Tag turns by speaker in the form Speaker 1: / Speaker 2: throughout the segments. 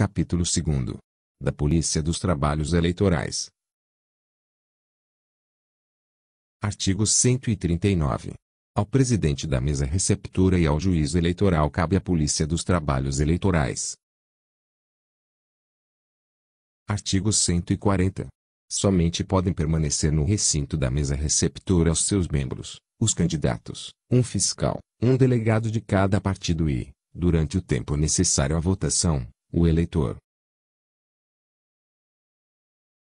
Speaker 1: Capítulo 2 Da Polícia dos Trabalhos Eleitorais. Artigo 139. Ao presidente da mesa receptora e ao juiz eleitoral cabe a Polícia dos Trabalhos Eleitorais. Artigo 140. Somente podem permanecer no recinto da mesa receptora os seus membros, os candidatos, um fiscal, um delegado de cada partido e, durante o tempo necessário à votação, o eleitor.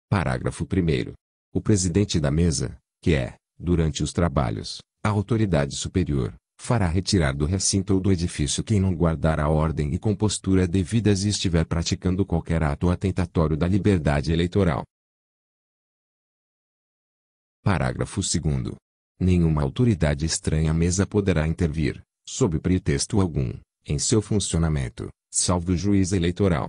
Speaker 1: Parágrafo 1. O presidente da mesa, que é, durante os trabalhos, a autoridade superior, fará retirar do recinto ou do edifício quem não guardar a ordem e compostura devidas e estiver praticando qualquer ato atentatório da liberdade eleitoral. Parágrafo 2. Nenhuma autoridade estranha à mesa poderá intervir, sob pretexto algum, em seu funcionamento, salvo o juiz eleitoral.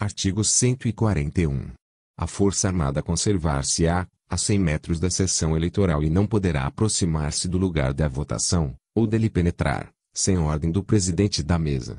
Speaker 1: Artigo 141. A Força Armada conservar-se-á, a 100 metros da sessão eleitoral e não poderá aproximar-se do lugar da votação, ou dele penetrar, sem ordem do presidente da mesa,